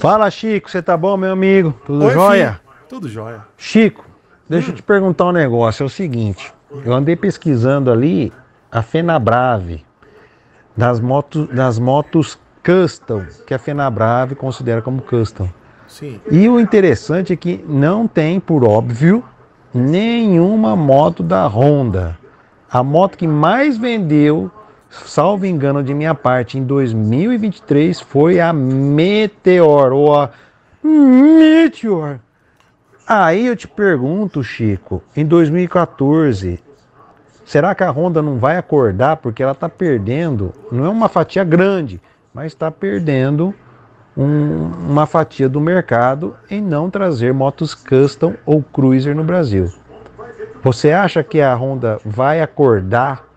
Fala, Chico, você tá bom, meu amigo? Tudo Oi, jóia? Filho. Tudo jóia. Chico, deixa hum. eu te perguntar um negócio. É o seguinte, eu andei pesquisando ali a Fenabrave das motos, das motos custom, que a Fenabrave considera como custom. Sim. E o interessante é que não tem, por óbvio, nenhuma moto da Honda. A moto que mais vendeu salvo engano de minha parte, em 2023 foi a Meteor ou a Meteor. Aí eu te pergunto, Chico, em 2014, será que a Honda não vai acordar porque ela está perdendo? Não é uma fatia grande, mas está perdendo um, uma fatia do mercado em não trazer motos custom ou cruiser no Brasil. Você acha que a Honda vai acordar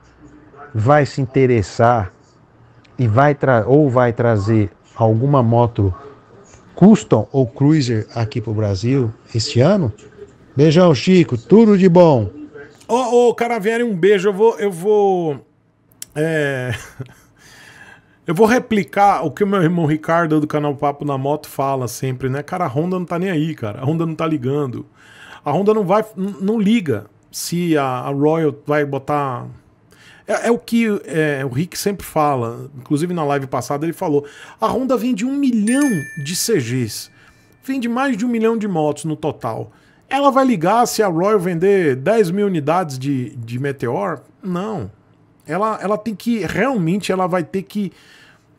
vai se interessar e vai ou vai trazer alguma moto custom ou cruiser aqui para o Brasil este ano. Beijão, Chico, tudo de bom. Ô, oh, oh, Caravieri, um beijo. Eu vou. Eu vou. É... Eu vou replicar o que o meu irmão Ricardo do canal Papo na Moto fala sempre, né? Cara, a Honda não tá nem aí, cara. A Honda não tá ligando. A Honda não vai. Não liga se a, a Royal vai botar é, é o que é, o Rick sempre fala, inclusive na live passada ele falou: a Honda vende um milhão de CGs, vende mais de um milhão de motos no total. Ela vai ligar se a Royal vender 10 mil unidades de, de Meteor? Não. Ela, ela tem que, realmente, ela vai ter que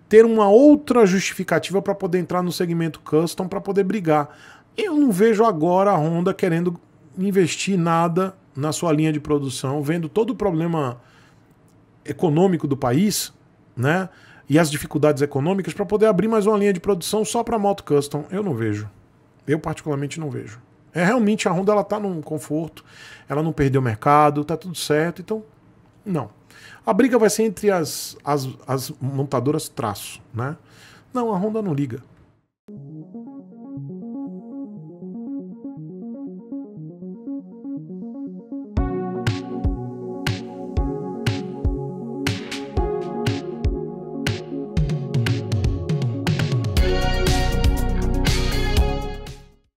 ter uma outra justificativa para poder entrar no segmento custom, para poder brigar. Eu não vejo agora a Honda querendo investir nada na sua linha de produção, vendo todo o problema econômico do país, né? E as dificuldades econômicas para poder abrir mais uma linha de produção só para moto custom. Eu não vejo. Eu particularmente não vejo. É realmente a Honda ela tá num conforto, ela não perdeu o mercado, tá tudo certo, então não. A briga vai ser entre as, as, as montadoras traço, né? Não, a Honda não liga.